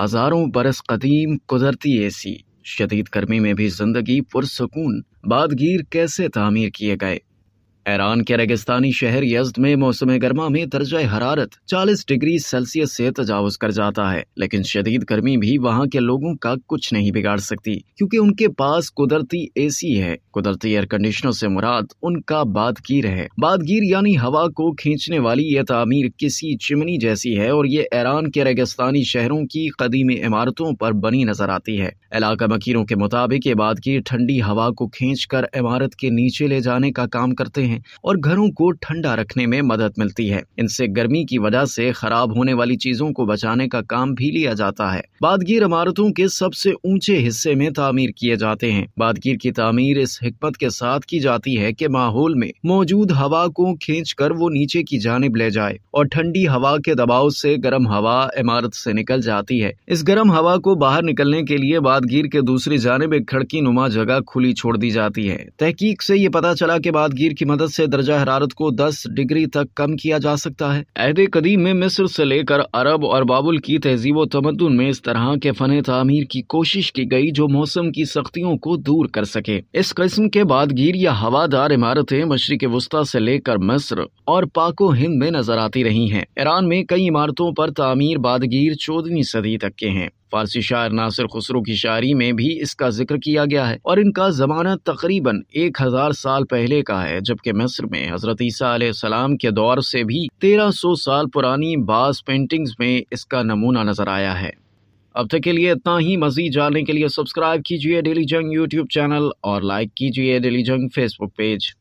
हज़ारों बरस कदीम कुदरती ऐसी शदीद गर्मी में भी ज़िंदगी पुरसकून बादगीर कैसे तामीर किए गए ईरान के रेगिस्तानी शहर यजद में मौसम गर्मा में दर्ज हरारत 40 डिग्री सेल्सियस से तजावज कर जाता है लेकिन शदीद गर्मी भी वहाँ के लोगों का कुछ नहीं बिगाड़ सकती क्योंकि उनके पास कुदरती एसी है कुदरती एयर कंडीशनर से मुराद उनका बादगीर है बादगीर यानी हवा को खींचने वाली यह तमीर किसी चिमनी जैसी है और ये ईरान के रेगिस्तानी शहरों की कदीमी इमारतों पर बनी नजर आती है इलाका मकीरों के मुताबिक ये बादगीर ठंडी हवा को खींच कर इमारत के नीचे ले जाने का काम करते हैं हैं और घरों को ठंडा रखने में मदद मिलती है इनसे गर्मी की वजह से खराब होने वाली चीजों को बचाने का काम भी लिया जाता है बादगीर इमारतों के सबसे ऊंचे हिस्से में तामीर किए जाते हैं बादगीर की तामीर इस हमत के साथ की जाती है की माहौल में मौजूद हवा को खींच कर वो नीचे की जानब ले जाए और ठंडी हवा के दबाव से गर्म हवा इमारत से निकल जाती है इस गर्म हवा को बाहर निकलने के लिए बादगीर के दूसरी जानब एक खड़की नुमा जगह खुली छोड़ दी जाती है तहकीक से ये पता चला कि बादगीर की मदद मदद से दर्जा हरारत को 10 डिग्री तक कम किया जा सकता है अहद कदीम में मिस्र से लेकर अरब और बाबुल की तहजीब व तमदन में इस तरह के फन तमीर की कोशिश की गई जो मौसम की सख्तियों को दूर कर सके इस किस्म के बाद गिर या हवादार इमारतें मशरक वस्ता से लेकर मिस्र और पाको हिंद में नजर आती रही हैं ईरान में कई इमारतों पर तमीर बादगीर चौदहवीं सदी तक के हैं फारसी शायर नासिर खुसरो की शायरी में भी इसका जिक्र किया गया है और इनका जमाना तकरीबन एक हजार साल पहले का है जबकि मिस्र में हजरत ईसा के दौर से भी तेरह सौ साल पुरानी बास पेंटिंग में इसका नमूना नजर आया है अब तक के लिए इतना ही मजीद जानने के लिए सब्सक्राइब कीजिए डेली जंग यूट्यूब चैनल और लाइक कीजिए डेली जंग फेसबुक पेज